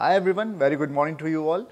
hi everyone very good morning to you all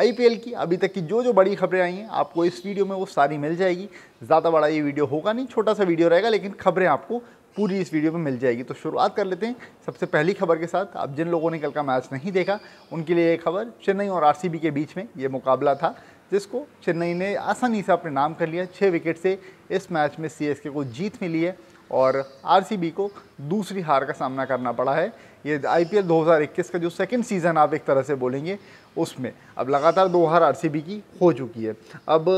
IPL की अभी तक की जो जो बड़ी खबरें आई हैं आपको इस वीडियो में वो सारी मिल जाएगी ज़्यादा बड़ा ये वीडियो होगा नहीं छोटा सा वीडियो रहेगा लेकिन खबरें आपको पूरी इस वीडियो में मिल जाएगी तो शुरुआत कर लेते हैं सबसे पहली खबर के साथ अब जिन लोगों ने कल का मैच नहीं देखा उनके लिए ये खबर चेन्नई और आर के बीच में ये मुकाबला था जिसको चेन्नई ने आसानी से अपने नाम कर लिया छः विकेट से इस मैच में सी को जीत मिली है और आरसीबी को दूसरी हार का सामना करना पड़ा है ये आईपीएल 2021 का जो सेकंड सीज़न आप एक तरह से बोलेंगे उसमें अब लगातार दो हार आरसीबी की हो चुकी है अब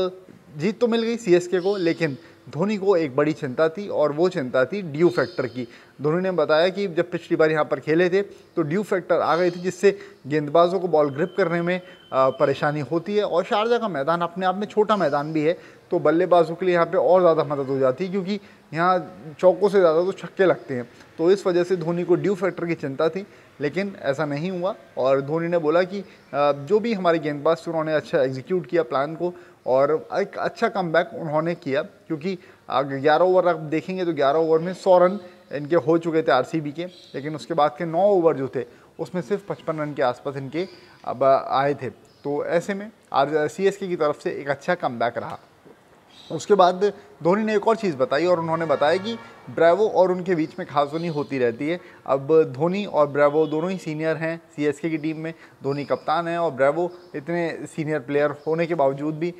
जीत तो मिल गई सीएसके को लेकिन धोनी को एक बड़ी चिंता थी और वो चिंता थी ड्यू फैक्टर की धोनी ने बताया कि जब पिछली बार यहाँ पर खेले थे तो ड्यू फैक्टर आ गई थी जिससे गेंदबाजों को बॉल ग्रिप करने में परेशानी होती है और शारजा का मैदान अपने आप में छोटा मैदान भी है तो बल्लेबाजों के लिए यहाँ पे और ज़्यादा मदद हो जाती है क्योंकि यहाँ चौकों से ज़्यादा तो छक्के लगते हैं तो इस वजह से धोनी को ड्यू फैक्टर की चिंता थी लेकिन ऐसा नहीं हुआ और धोनी ने बोला कि जो भी हमारे गेंदबाज थे उन्होंने अच्छा एग्जीक्यूट किया प्लान को और एक अच्छा कम उन्होंने किया क्योंकि ग्यारह ओवर आप देखेंगे तो ग्यारह ओवर में सौ रन इनके हो चुके थे आर के लेकिन उसके बाद के नौ ओवर जो थे उसमें सिर्फ पचपन रन के आसपास इनके अब आए थे तो ऐसे में आर सी की तरफ से एक अच्छा कम रहा उसके बाद धोनी ने एक और चीज़ बताई और उन्होंने बताया कि ब्रावो और उनके बीच में खासोनी होती रहती है अब धोनी और ब्रावो दोनों ही सीनियर हैं सीएसके की टीम में धोनी कप्तान हैं और ब्रावो इतने सीनियर प्लेयर होने के बावजूद भी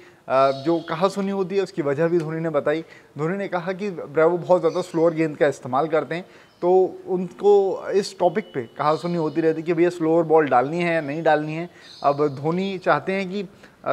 जो कहा सुनी होती है उसकी वजह भी धोनी ने बताई धोनी ने कहा कि ब्रावो बहुत ज़्यादा स्लोअर गेंद का इस्तेमाल करते हैं तो उनको इस टॉपिक पे कहा सुनी होती रहती कि भैया स्लोअर बॉल डालनी है या नहीं डालनी है अब धोनी चाहते हैं कि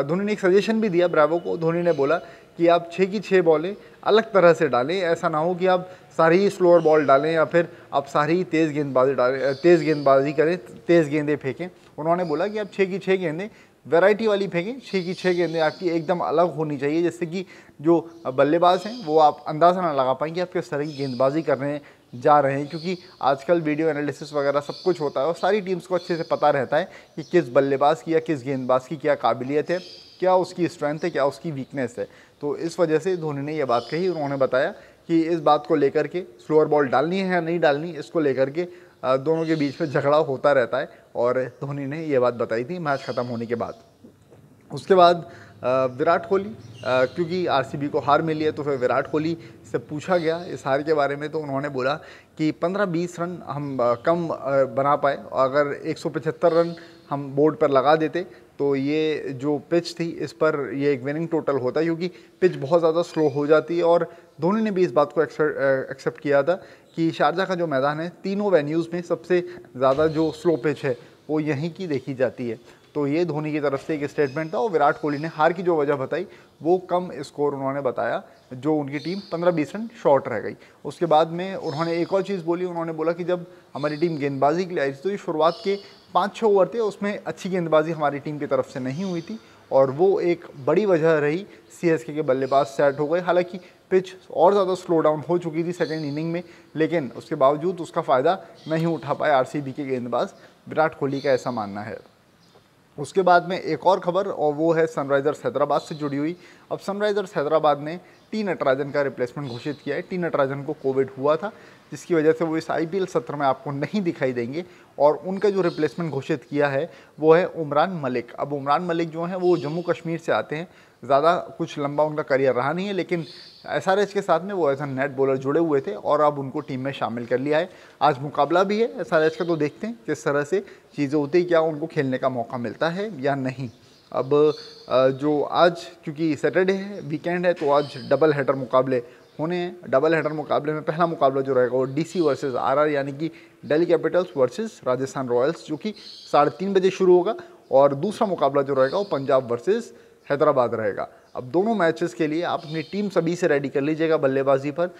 धोनी ने एक सजेशन भी दिया ब्रावो को धोनी ने बोला कि आप छः की छः बॉलें अलग तरह से डालें ऐसा ना हो कि आप सारी स्लोअर बॉल डालें या फिर आप सारी तेज़ गेंदबाजी डालें तेज़ गेंदबाजी करें तेज़ गेंदें फेंकें उन्होंने बोला कि आप छः की छः गेंदें वैरायटी वाली फेंकें छः की छः गेंदें आपकी एकदम अलग होनी चाहिए जिससे कि जो बल्लेबाज हैं वो आप अंदाज़ा ना लगा पाएंगे आप किस तरह की गेंदबाजी कर रहे हैं जा रहे हैं क्योंकि आजकल वीडियो एनालिसिस वगैरह सब कुछ होता है और सारी टीम्स को अच्छे से पता रहता है कि किस बल्लेबाज की या किस गेंदबाज की क्या काबिलियत है क्या उसकी स्ट्रेंथ है क्या उसकी वीकनेस है तो इस वजह से धोनी ने यह बात कही उन्होंने बताया कि इस बात को लेकर के स्लोअर बॉल डालनी है या नहीं डालनी इसको लेकर के दोनों के बीच में झगड़ा होता रहता है और धोनी ने यह बात बताई थी मैच ख़त्म होने के बाद उसके बाद विराट कोहली क्योंकि आरसीबी को हार मिली है तो फिर विराट कोहली से पूछा गया इस हार के बारे में तो उन्होंने बोला कि 15-20 रन हम कम बना पाए और अगर 175 रन हम बोर्ड पर लगा देते तो ये जो पिच थी इस पर ये एक विनिंग टोटल होता क्योंकि पिच बहुत ज़्यादा स्लो हो जाती है और धोनी ने भी इस बात को एक्सेप्ट किया था कि शारजा का जो मैदान है तीनों वेन्यूज़ में सबसे ज़्यादा जो स्लो पिच है वो यहीं की देखी जाती है तो ये धोनी की तरफ से एक स्टेटमेंट था और विराट कोहली ने हार की जो वजह बताई वो कम स्कोर उन्होंने बताया जो उनकी टीम 15-20 रन शॉर्ट रह गई उसके बाद में उन्होंने एक और चीज़ बोली उन्होंने बोला कि जब हमारी टीम गेंदबाजी के लिए आई थी तो ये शुरुआत के पाँच छः ओवर थे उसमें अच्छी गेंदबाजी हमारी टीम की तरफ से नहीं हुई थी और वो एक बड़ी वजह रही एस के बल्लेबाज सेट हो गए हालांकि पिच और ज़्यादा स्लो डाउन हो चुकी थी सेकेंड इनिंग में लेकिन उसके बावजूद उसका फ़ायदा नहीं उठा पाए बी के गेंदबाज विराट कोहली का ऐसा मानना है उसके बाद में एक और खबर और वो है सनराइज़र्स हैदराबाद से जुड़ी हुई अब सनराइज़र्स हैदराबाद ने टी नटराजन का रिप्लेसमेंट घोषित किया है टी नटराजन को कोविड हुआ था जिसकी वजह से वो इस आईपीएल सत्र में आपको नहीं दिखाई देंगे और उनका जो रिप्लेसमेंट घोषित किया है वो है उमरान मलिक अब उमरान मलिक जो हैं वो जम्मू कश्मीर से आते हैं ज़्यादा कुछ लंबा उनका करियर रहा नहीं है लेकिन एस के साथ में वो एज एन नेट बॉलर जुड़े हुए थे और अब उनको टीम में शामिल कर लिया है आज मुकाबला भी है एस का तो देखते हैं किस तरह से चीज़ें होती क्या उनको खेलने का मौका मिलता है या नहीं अब जो आज क्योंकि सैटरडे है वीकेंड है तो आज डबल हेडर मुकाबले होने हैं डबल हेडर मुकाबले में पहला मुकाबला जो रहेगा वो डीसी वर्सेस आरआर यानी कि Delhi Capitals versus Rajasthan Royals जो कि साढ़े तीन बजे शुरू होगा और दूसरा मुकाबला जो रहेगा वो पंजाब वर्सेस हैदराबाद रहेगा अब दोनों मैचेस के लिए आप अपनी टीम सभी से रेडी कर लीजिएगा बल्लेबाजी पर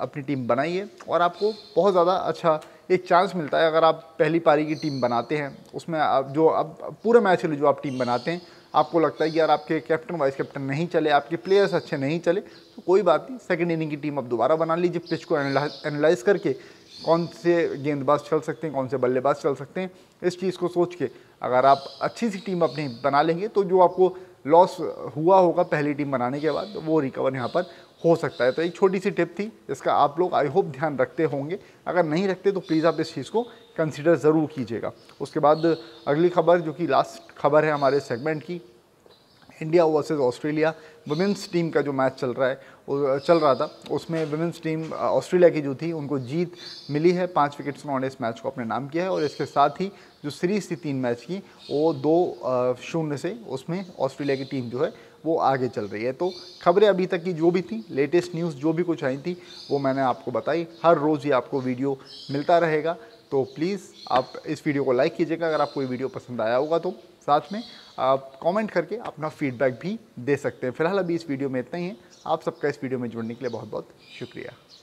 अपनी टीम बनाइए और आपको बहुत ज़्यादा अच्छा एक चांस मिलता है अगर आप पहली पारी की टीम बनाते हैं उसमें आप जो अब पूरे मैच के लिए जो आप टीम बनाते हैं आपको लगता है कि यार आपके कैप्टन वाइस कैप्टन नहीं चले आपके प्लेयर्स अच्छे नहीं चले तो कोई बात नहीं सेकेंड इनिंग की टीम आप दोबारा बना लीजिए पिच को एनालाइज करके कौन से गेंदबाज चल सकते हैं कौन से बल्लेबाज चल सकते हैं इस चीज़ को सोच के अगर आप अच्छी सी टीम अपनी बना लेंगे तो जो आपको लॉस हुआ होगा पहली टीम बनाने के बाद वो रिकवर यहाँ पर हो सकता है तो एक छोटी सी टिप थी इसका आप लोग आई होप ध्यान रखते होंगे अगर नहीं रखते तो प्लीज़ आप इस चीज़ को कंसिडर ज़रूर कीजिएगा उसके बाद अगली खबर जो कि लास्ट खबर है हमारे सेगमेंट की India versus Australia women's team का जो मैच चल रहा है चल रहा था उसमें वुमेंस टीम ऑस्ट्रेलिया की जो थी उनको जीत मिली है पाँच विकेट्स उन्होंने इस मैच को अपने नाम किया है और इसके साथ ही जो सीरीज थी तीन मैच की वो दो शून्य से उसमें ऑस्ट्रेलिया की टीम जो है वो आगे चल रही है तो खबरें अभी तक की जो भी थी लेटेस्ट न्यूज़ जो भी कुछ आई थी वो मैंने आपको बताई हर रोज़ ये आपको वीडियो मिलता रहेगा तो प्लीज़ आप इस वीडियो को लाइक कीजिएगा अगर आपको ये वीडियो पसंद आया होगा तो साथ में आप कमेंट करके अपना फीडबैक भी दे सकते हैं फिलहाल अभी इस वीडियो में इतना ही है आप सबका इस वीडियो में जुड़ने के लिए बहुत बहुत शुक्रिया